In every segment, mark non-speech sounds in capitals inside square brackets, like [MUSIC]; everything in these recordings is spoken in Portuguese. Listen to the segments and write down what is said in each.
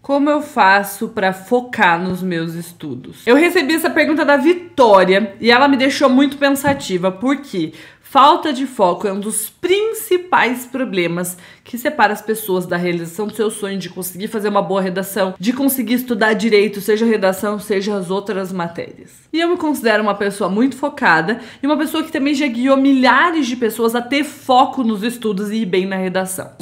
Como eu faço para focar nos meus estudos? Eu recebi essa pergunta da Vitória e ela me deixou muito pensativa, porque falta de foco é um dos principais problemas que separa as pessoas da realização do seu sonho de conseguir fazer uma boa redação, de conseguir estudar direito, seja redação, seja as outras matérias. E eu me considero uma pessoa muito focada e uma pessoa que também já guiou milhares de pessoas a ter foco nos estudos e ir bem na redação.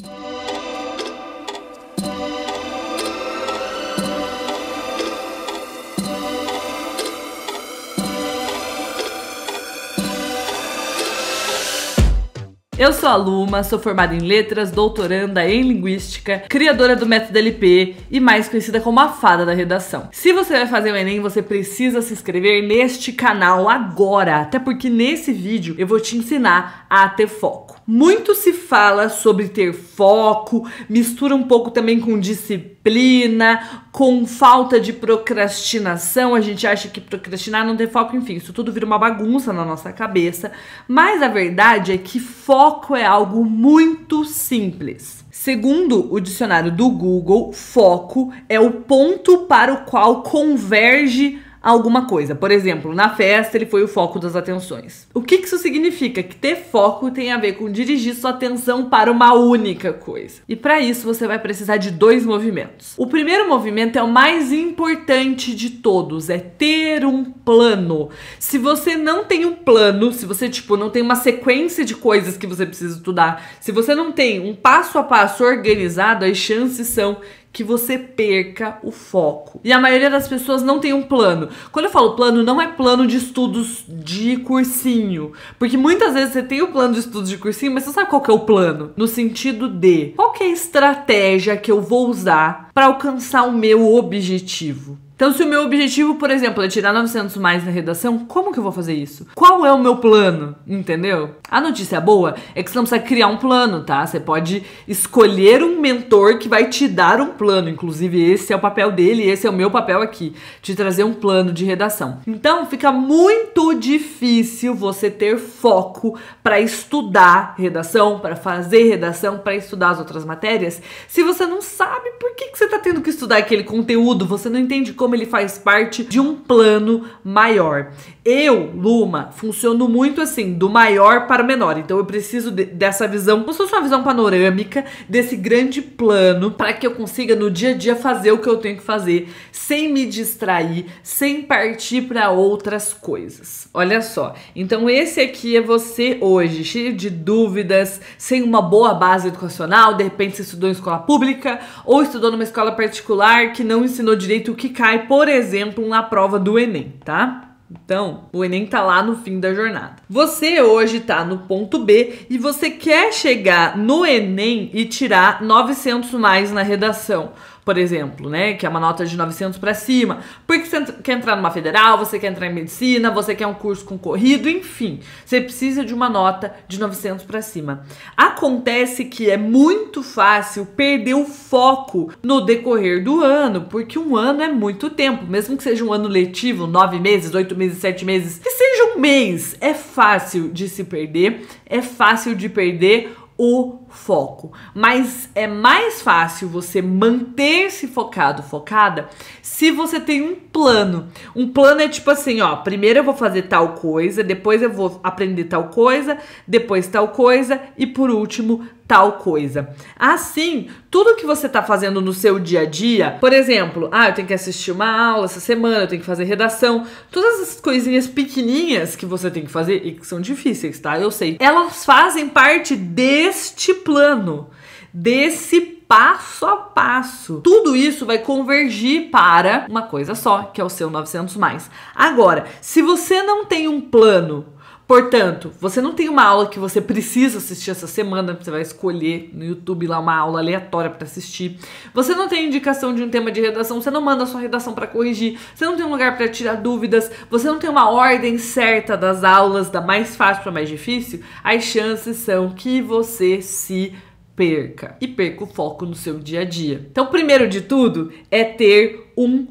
Eu sou a Luma, sou formada em letras, doutoranda em linguística, criadora do método LP e mais conhecida como a fada da redação. Se você vai fazer o Enem, você precisa se inscrever neste canal agora, até porque nesse vídeo eu vou te ensinar a ter foco. Muito se fala sobre ter foco, mistura um pouco também com disciplina, com falta de procrastinação. A gente acha que procrastinar não tem foco, enfim, isso tudo vira uma bagunça na nossa cabeça. Mas a verdade é que foco é algo muito simples. Segundo o dicionário do Google, foco é o ponto para o qual converge alguma coisa. Por exemplo, na festa ele foi o foco das atenções. O que isso significa? Que ter foco tem a ver com dirigir sua atenção para uma única coisa. E para isso você vai precisar de dois movimentos. O primeiro movimento é o mais importante de todos, é ter um plano. Se você não tem um plano, se você tipo não tem uma sequência de coisas que você precisa estudar, se você não tem um passo a passo organizado, as chances são que você perca o foco. E a maioria das pessoas não tem um plano. Quando eu falo plano, não é plano de estudos de cursinho. Porque muitas vezes você tem o um plano de estudos de cursinho, mas você sabe qual que é o plano? No sentido de qual que é a estratégia que eu vou usar para alcançar o meu objetivo. Então, se o meu objetivo, por exemplo, é tirar 900 mais na redação, como que eu vou fazer isso? Qual é o meu plano? Entendeu? A notícia boa é que você não precisa criar um plano, tá? Você pode escolher um mentor que vai te dar um plano. Inclusive, esse é o papel dele, esse é o meu papel aqui, te trazer um plano de redação. Então, fica muito difícil você ter foco para estudar redação, para fazer redação, para estudar as outras matérias, se você não sabe por que, que você está tendo que estudar aquele conteúdo, você não entende como como ele faz parte de um plano maior. Eu, Luma, funciono muito assim, do maior para o menor. Então eu preciso de, dessa visão, como se fosse uma visão panorâmica, desse grande plano, para que eu consiga no dia a dia fazer o que eu tenho que fazer, sem me distrair, sem partir para outras coisas. Olha só. Então esse aqui é você hoje, cheio de dúvidas, sem uma boa base educacional, de repente você estudou em escola pública ou estudou numa escola particular que não ensinou direito o que cai cai, por exemplo, na prova do Enem, tá? Então, o Enem tá lá no fim da jornada. Você hoje tá no ponto B e você quer chegar no Enem e tirar 900 mais na redação por exemplo, né? Que é uma nota de 900 para cima. Porque você quer entrar numa federal, você quer entrar em medicina, você quer um curso concorrido, enfim. Você precisa de uma nota de 900 para cima. Acontece que é muito fácil perder o foco no decorrer do ano, porque um ano é muito tempo. Mesmo que seja um ano letivo, nove meses, oito meses, sete meses, que seja um mês, é fácil de se perder, é fácil de perder o foco. Mas é mais fácil você manter-se focado, focada, se você tem um plano. Um plano é tipo assim, ó, primeiro eu vou fazer tal coisa, depois eu vou aprender tal coisa, depois tal coisa e por último tal coisa. Assim, tudo que você está fazendo no seu dia a dia, por exemplo, ah, eu tenho que assistir uma aula essa semana, eu tenho que fazer redação, todas as coisinhas pequenininhas que você tem que fazer e que são difíceis, tá? Eu sei. Elas fazem parte deste plano, desse passo a passo. Tudo isso vai convergir para uma coisa só, que é o seu 900 mais. Agora, se você não tem um plano Portanto, você não tem uma aula que você [LAUGHS] precisa assistir essa semana, você vai escolher no YouTube lá uma aula aleatória para assistir. Você não tem indicação de um tema de redação, você não manda sua redação para corrigir, você não tem um lugar para tirar dúvidas, você não tem uma ordem certa das aulas, da mais fácil para mais difícil. As chances são que você se perca e perca o foco no seu dia a dia. Então, primeiro de tudo é ter um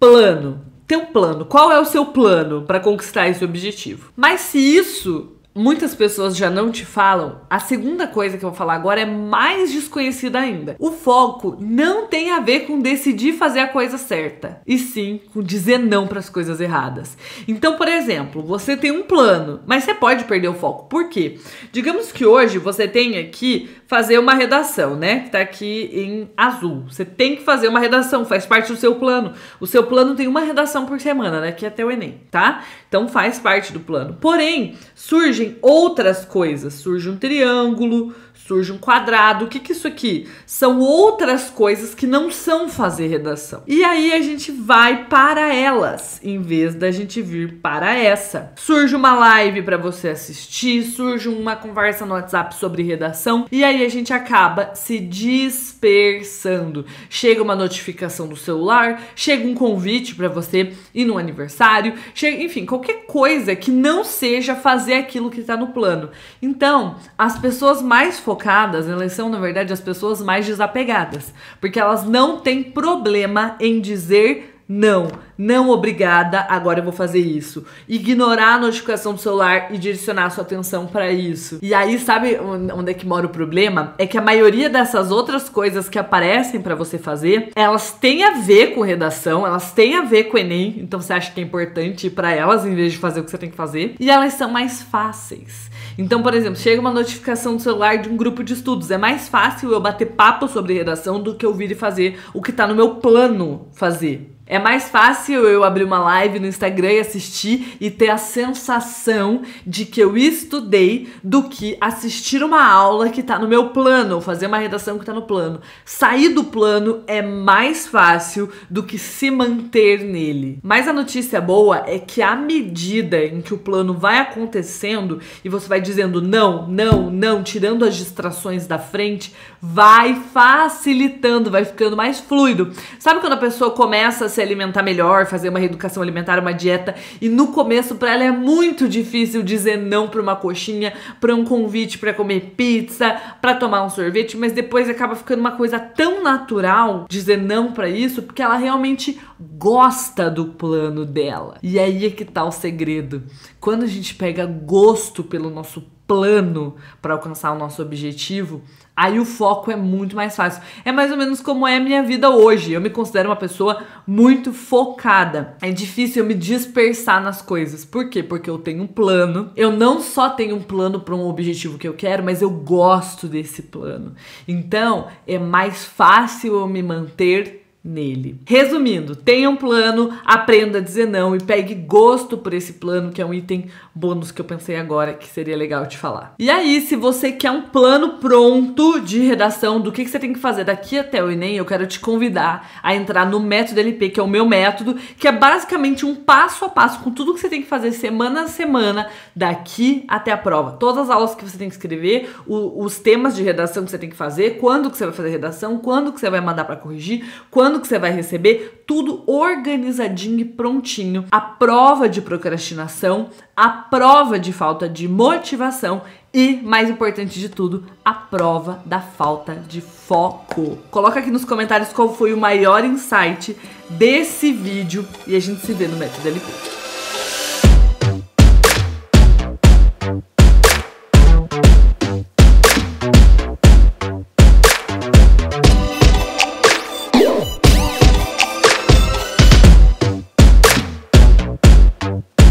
plano ter um plano. Qual é o seu plano para conquistar esse objetivo? Mas se isso muitas pessoas já não te falam, a segunda coisa que eu vou falar agora é mais desconhecida ainda. O foco não tem a ver com decidir fazer a coisa certa, e sim com dizer não para as coisas erradas. Então, por exemplo, você tem um plano, mas você pode perder o foco. Por quê? Digamos que hoje você tenha que fazer uma redação, né? Que tá aqui em azul. Você tem que fazer uma redação, faz parte do seu plano. O seu plano tem uma redação por semana, né? Que é até o ENEM, tá? Então faz parte do plano. Porém, surge surgem outras coisas. Surge um triângulo, surge um quadrado. O que, que isso aqui? São outras coisas que não são fazer redação. E aí a gente vai para elas, em vez da gente vir para essa. Surge uma live para você assistir, surge uma conversa no WhatsApp sobre redação, e aí a gente acaba se dispersando. Chega uma notificação do celular, chega um convite para você ir no aniversário, chega, enfim, qualquer coisa que não seja fazer aquilo que está no plano. Então, as pessoas mais focadas deslocadas, elas são, na verdade, as pessoas mais desapegadas, porque elas não têm problema em dizer não não obrigada, agora eu vou fazer isso. Ignorar a notificação do celular e direcionar a sua atenção para isso. E aí, sabe onde é que mora o problema? É que a maioria dessas outras coisas que aparecem para você fazer, elas têm a ver com redação, elas têm a ver com ENEM, então você acha que é importante ir para elas em vez de fazer o que você tem que fazer, e elas são mais fáceis. Então, por exemplo, chega uma notificação do celular de um grupo de estudos, é mais fácil eu bater papo sobre redação do que eu vir e fazer o que tá no meu plano fazer. É mais fácil fácil eu abrir uma live no Instagram e assistir e ter a sensação de que eu estudei do que assistir uma aula que tá no meu plano, ou fazer uma redação que tá no plano. Sair do plano é mais fácil do que se manter nele. Mas a notícia boa é que à medida em que o plano vai acontecendo e você vai dizendo não, não, não, tirando as distrações da frente, vai facilitando, vai ficando mais fluido. Sabe quando a pessoa começa a se alimentar melhor? fazer uma reeducação alimentar, uma dieta. E no começo, para ela é muito difícil dizer não para uma coxinha, para um convite para comer pizza, para tomar um sorvete, mas depois acaba ficando uma coisa tão natural dizer não para isso, porque ela realmente gosta do plano dela. E aí é que tá o segredo. Quando a gente pega gosto pelo nosso plano para alcançar o nosso objetivo, aí o foco é muito mais fácil. É mais ou menos como é a minha vida hoje. Eu me considero uma pessoa muito focada. É difícil eu me dispersar nas coisas. Por quê? Porque eu tenho um plano. Eu não só tenho um plano para um objetivo que eu quero, mas eu gosto desse plano. Então, é mais fácil eu me manter nele. Resumindo, tenha um plano, aprenda a dizer não e pegue gosto por esse plano, que é um item bônus que eu pensei agora que seria legal te falar. E aí, se você quer um plano pronto de redação do que, que você tem que fazer daqui até o Enem, eu quero te convidar a entrar no método LP, que é o meu método, que é basicamente um passo a passo com tudo que você tem que fazer semana a semana daqui até a prova. Todas as aulas que você tem que escrever, o, os temas de redação que você tem que fazer, quando que você vai fazer redação, quando que você vai mandar para corrigir, quando quando que você vai receber, tudo organizadinho e prontinho. A prova de procrastinação, a prova de falta de motivação e, mais importante de tudo, a prova da falta de foco. Coloca aqui nos comentários qual foi o maior insight desse vídeo e a gente se vê no Método LP.